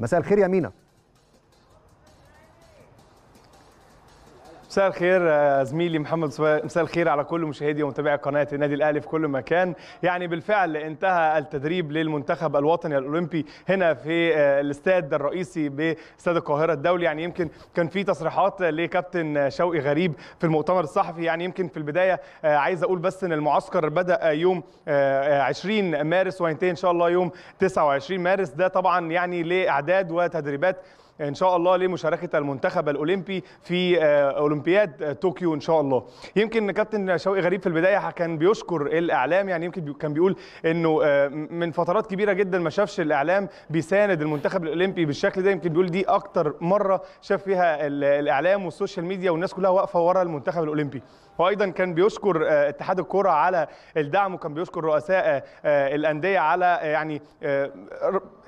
مساء الخير يا مينا مساء الخير آه، زميلي محمد مساء الخير على كل مشاهدي ومتابعي قناه النادي الاهلي في كل مكان يعني بالفعل انتهى التدريب للمنتخب الوطني الاولمبي هنا في آه، الاستاد الرئيسي باستاد القاهره الدولي يعني يمكن كان في تصريحات لكابتن شوقي غريب في المؤتمر الصحفي يعني يمكن في البدايه آه، عايز اقول بس ان المعسكر بدا يوم 20 مارس وهينتهي ان شاء الله يوم 29 مارس ده طبعا يعني لاعداد وتدريبات ان شاء الله لمشاركه المنتخب الاولمبي في آه، اولمبياد آه، طوكيو ان شاء الله يمكن كابتن شوقي غريب في البدايه كان بيشكر الاعلام يعني يمكن كان بيقول انه آه، من فترات كبيره جدا ما شافش الاعلام بيساند المنتخب الاولمبي بالشكل ده يمكن بيقول دي اكتر مره شاف فيها الاعلام والسوشيال ميديا والناس كلها واقفه ورا المنتخب الاولمبي وايضا كان بيشكر اتحاد الكره على الدعم وكان بيشكر رؤساء الانديه على يعني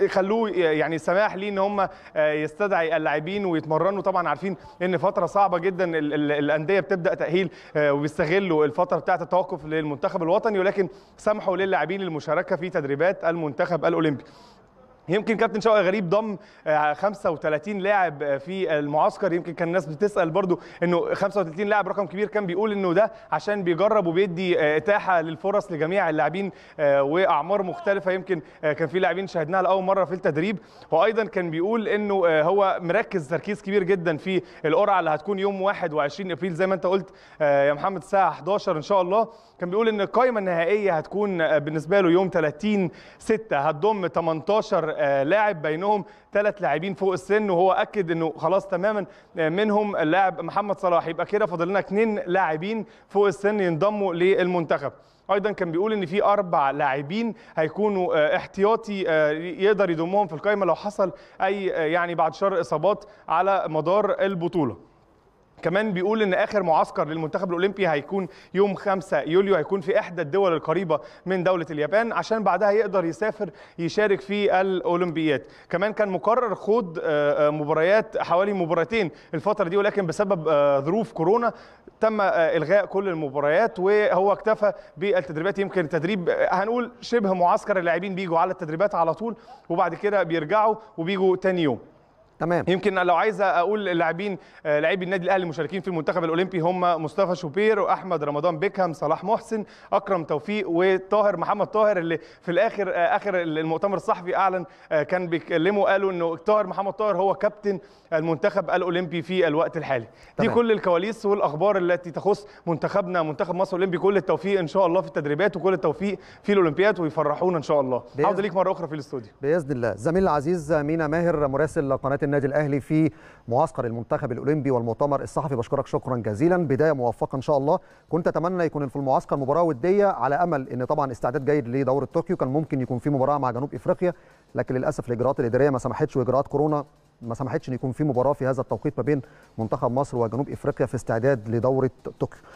خلوه يعني سماح ليه ان هم يست يستدعي اللاعبين ويتمرنوا طبعا عارفين ان فتره صعبه جدا الانديه بتبدا تاهيل آه، وبيستغلوا الفتره بتاعه التوقف للمنتخب الوطني ولكن سمحوا للاعبين المشاركه في تدريبات المنتخب الاولمبي يمكن كابتن شوقي غريب ضم 35 آه، لاعب آه، في المعسكر يمكن كان الناس بتسال برضو انه 35 لاعب رقم كبير كان بيقول انه ده عشان بيجرب وبيدي آه، اتاحه للفرص لجميع اللاعبين واعمار مختلفه يمكن كان في لاعبين شاهدناها لاول مره في التدريب وايضا كان بيقول انه هو مركز تركيز كبير جدا في القرعه اللي هتكون يوم 21 ابريل زي ما انت قلت يا محمد الساعه 11 ان شاء الله كان بيقول ان القائمه النهائيه هتكون بالنسبه له يوم 30 6 هتضم 18 آه، لاعب بينهم ثلاث لاعبين فوق السن وهو اكد انه خلاص تماما آه، منهم اللاعب محمد صلاح يبقى كده فاضل لنا اثنين لاعبين فوق السن ينضموا للمنتخب ايضا كان بيقول ان في اربع لاعبين هيكونوا آه، احتياطي يقدر يضمهم في القائمه لو حصل اي يعني بعد شر اصابات على مدار البطوله كمان بيقول ان اخر معسكر للمنتخب الاولمبي هيكون يوم 5 يوليو هيكون في احدى الدول القريبه من دوله اليابان عشان بعدها يقدر يسافر يشارك في الاولمبيات كمان كان مقرر خوض آه، آه، مباريات حوالي مباراتين الفتره دي ولكن بسبب آه، ظروف كورونا تم الغاء كل المباريات وهو اكتفى بالتدريبات يمكن التدريب هنقول شبه معسكر اللاعبين بيجوا على التدريبات على طول وبعد كده بيرجعوا وبيجوا تاني يوم تمام يمكن لو عايز اقول اللاعبين آه، لاعبي النادي الاهلي المشاركين في المنتخب الاولمبي هم مصطفى شوبير واحمد رمضان بيكهام صلاح محسن اكرم توفيق وطاهر محمد طاهر اللي في الاخر آه، اخر المؤتمر الصحفي اعلن آه، كان بيكلموا قالوا انه طاهر محمد طاهر هو كابتن المنتخب الاولمبي في الوقت الحالي تمام. دي كل الكواليس والاخبار التي تخص منتخبنا منتخب مصر الاولمبي كل التوفيق ان شاء الله في التدريبات وكل التوفيق في الاولمبياد ويفرحونا ان شاء الله عوده ليك مره اخرى في الاستوديو باذن الله زميل العزيز مينا ماهر مراسل قناه النادي الاهلي في معسكر المنتخب الاولمبي والمؤتمر الصحفي بشكرك شكرا جزيلا بدايه موفقه ان شاء الله كنت اتمنى يكون في المعسكر مباراه وديه على امل ان طبعا استعداد جيد لدوره طوكيو كان ممكن يكون في مباراه مع جنوب افريقيا لكن للاسف الاجراءات الاداريه ما سمحتش واجراءات كورونا ما سمحتش ان يكون في مباراه في هذا التوقيت ما بين منتخب مصر وجنوب افريقيا في استعداد لدوره طوكيو